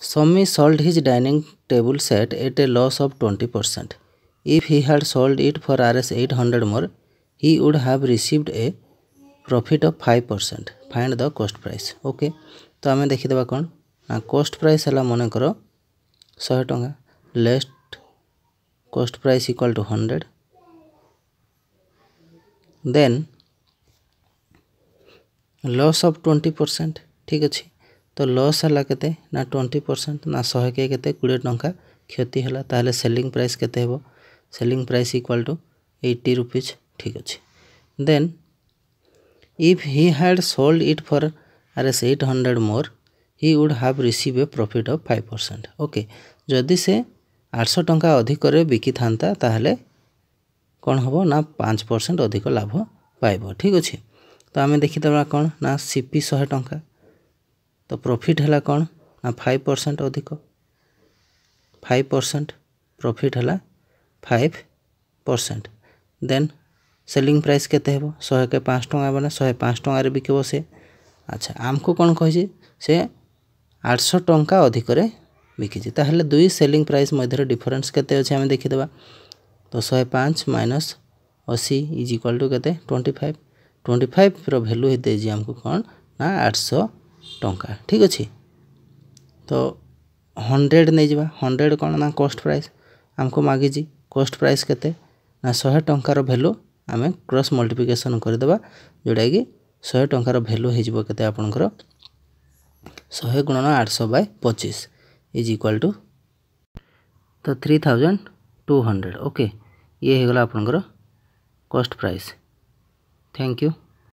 Somi sold his dining table set at a loss of 20%. If he had sold it for Rs 800 more, he would have received a profit of five percent find the cost price okay तो आम देखीद कौन ना cost price है मनकर शहे टाँह लेस्ट cost price equal to hundred then loss of twenty percent ठीक अच्छे তো লସ୍ ହେଲା କେତେ ନା ଟ୍ୱେଣ୍ଟି ପରସେଣ୍ଟ ନା ଶହେ କେ କେତେ କୋଡ଼ିଏ ଟଙ୍କା କ୍ଷତି ହେଲା ତାହେଲେ ସେଲିଂ ପ୍ରାଇସ୍ କେତେ ହେବ selling price equal to eighty rupees ଠିକ୍ ଅଛି then if he had sold it for R S eight hundred more he would have receive a profit of five percent okay ଯଦି ସେ ଆଠଶହ ଟଙ୍କା ଅଧିକରେ ବିକିଥାନ୍ତା ତାହେଲେ କ'ଣ ହେବ ନା ପାଞ୍ଚ ପରସେଣ୍ଟ ଅଧିକ ଲାଭ ପାଇବ ଠିକ୍ ଅଛି ତ ଆମେ ଦେଖିଦେବା କ'ଣ ନା ସି ପି ଶହେ ଟଙ୍କା ତ ପ୍ରଫିଟ୍ ହେଲା କ'ଣ ନା ଫାଇଭ୍ ପରସେଣ୍ଟ ଅଧିକ ଫାଇଭ୍ ପରସେଣ୍ଟ ପ୍ରଫିଟ୍ ହେଲା five percent then selling price କେତେ ହେବ ଶହେକେ ପାଞ୍ଚ ଟଙ୍କା ମାନେ ଶହେ ପାଞ୍ଚ ଟଙ୍କାରେ ବିକିବ ସେ ଆଚ୍ଛା ଆମକୁ କ'ଣ କହିଛି ସେ ଆଠଶହ ଟଙ୍କା ଅଧିକରେ ବିକିଛି ତାହେଲେ ଦୁଇ ସେଲିଂ ପ୍ରାଇସ୍ ମଧ୍ୟରେ ଡିଫରେନ୍ସ କେତେ ଅଛି ଆମେ ଦେଖିଦେବା ତ ଶହେ ପାଞ୍ଚ ମାଇନସ୍ ଅଶୀ ଇଜ୍ ଇକ୍ୱାଲ୍ ଟୁ କେତେ ଟ୍ୱେଣ୍ଟି ଫାଇଭ୍ ଟ୍ୱେଣ୍ଟି ଫାଇଭ୍ର ଭ୍ୟାଲୁ ଦେଇଛି ଆମକୁ କ'ଣ ନା ଆଠଶହ ଟଙ୍କା ଠିକ୍ ଅଛି ତ ହଣ୍ଡ୍ରେଡ଼ ନେଇଯିବା ହଣ୍ଡ୍ରେଡ଼ କ'ଣ ନା କଷ୍ଟ ପ୍ରାଇସ୍ ଆମକୁ ମାଗିଛି କଷ୍ଟ ପ୍ରାଇସ୍ କେତେ ନା ଶହେ ଟଙ୍କାର ଭ୍ୟାଲୁ ଆମେ କ୍ରସ୍ ମଲ୍ଟିପ୍ଲିକେସନ୍ କରିଦେବା ଯେଉଁଟାକି ଶହେ ଟଙ୍କାର ଭ୍ୟାଲୁ ହେଇଯିବ କେତେ ଆପଣଙ୍କର ଶହେ ଗୁଣନ ଆଠଶହ ବାଇ ପଚିଶ ଇଜ୍ ଇକ୍ୱାଲ୍ ଟୁ ତ three thousand two hundred okay ଇଏ ହେଇଗଲା ଆପଣଙ୍କର କଷ୍ଟ ପ୍ରାଇସ୍ थैंक यू